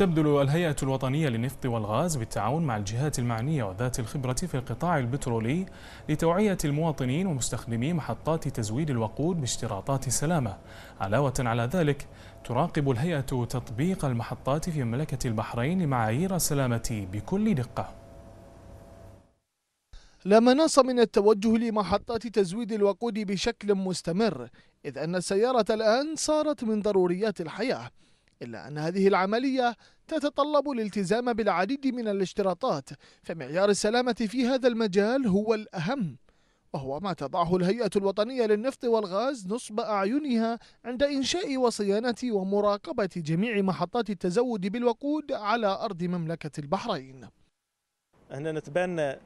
تبذل الهيئة الوطنية للنفط والغاز بالتعاون مع الجهات المعنية وذات الخبرة في القطاع البترولي لتوعية المواطنين ومستخدمي محطات تزويد الوقود باشتراطات السلامة علاوة على ذلك تراقب الهيئة تطبيق المحطات في مملكة البحرين لمعايير السلامة بكل دقة لا مناص من التوجه لمحطات تزويد الوقود بشكل مستمر إذ أن السيارة الآن صارت من ضروريات الحياة إلا أن هذه العملية تتطلب الالتزام بالعديد من الاشتراطات فمعيار السلامة في هذا المجال هو الأهم وهو ما تضعه الهيئة الوطنية للنفط والغاز نصب أعينها عند إنشاء وصيانة ومراقبة جميع محطات التزود بالوقود على أرض مملكة البحرين. احنا نتبنى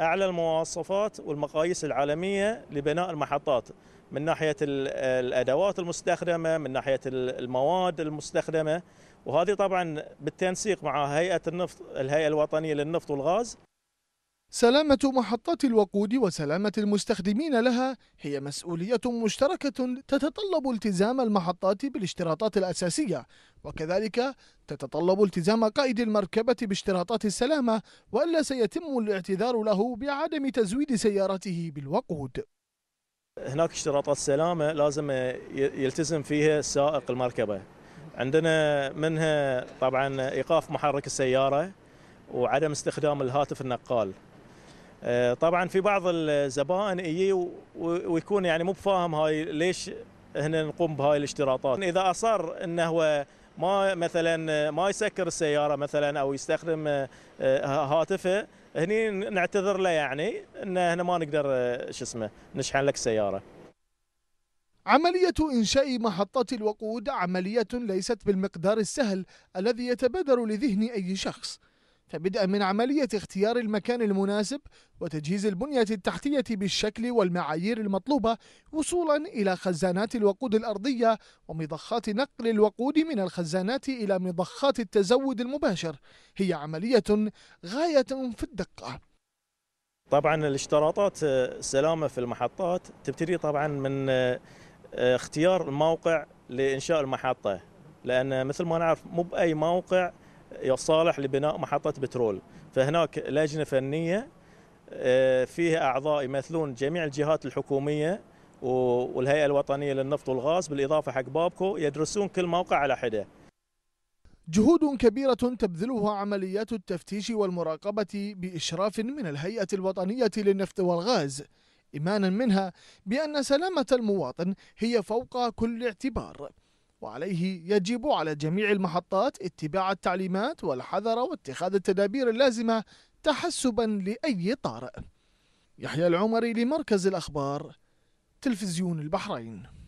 اعلى المواصفات والمقاييس العالميه لبناء المحطات من ناحيه الادوات المستخدمه، من ناحيه المواد المستخدمه، وهذه طبعا بالتنسيق مع هيئه النفط الهيئه الوطنيه للنفط والغاز. سلامة محطات الوقود وسلامة المستخدمين لها هي مسؤولية مشتركة تتطلب التزام المحطات بالاشتراطات الأساسية وكذلك تتطلب التزام قائد المركبة باشتراطات السلامة وإلا سيتم الاعتذار له بعدم تزويد سيارته بالوقود هناك اشتراطات سلامة لازم يلتزم فيها سائق المركبة عندنا منها طبعا إيقاف محرك السيارة وعدم استخدام الهاتف النقال آه، طبعا في بعض الزبائن يجي ويكون يعني مو بفاهم هاي ليش هنا نقوم بهاي الاشتراطات اذا اصر انه هو ما مثلا ما يسكر السياره مثلا او يستخدم آه، آه، هاتفه هني نعتذر له يعني ان هنا ما نقدر شو اسمه نشحن لك السياره عملية إنشاء محطة الوقود عملية ليست بالمقدار السهل الذي يتبادر لذهن أي شخص فبدءا من عملية اختيار المكان المناسب وتجهيز البنية التحتية بالشكل والمعايير المطلوبة وصولا إلى خزانات الوقود الأرضية ومضخات نقل الوقود من الخزانات إلى مضخات التزود المباشر هي عملية غاية في الدقة طبعا الاشتراطات السلامة في المحطات تبتدي طبعا من اختيار الموقع لإنشاء المحطة لأن مثل ما نعرف مو بأي موقع يصالح لبناء محطة بترول فهناك لجنة فنية آه، فيها أعضاء يمثلون جميع الجهات الحكومية والهيئة الوطنية للنفط والغاز بالإضافة حق بابكو يدرسون كل موقع على حده جهود كبيرة تبذلها عمليات التفتيش والمراقبة بإشراف من الهيئة الوطنية للنفط والغاز إيمانا منها بأن سلامة المواطن هي فوق كل اعتبار وعليه يجب على جميع المحطات اتباع التعليمات والحذر واتخاذ التدابير اللازمة تحسبا لأي طارئ يحيى العمري لمركز الأخبار تلفزيون البحرين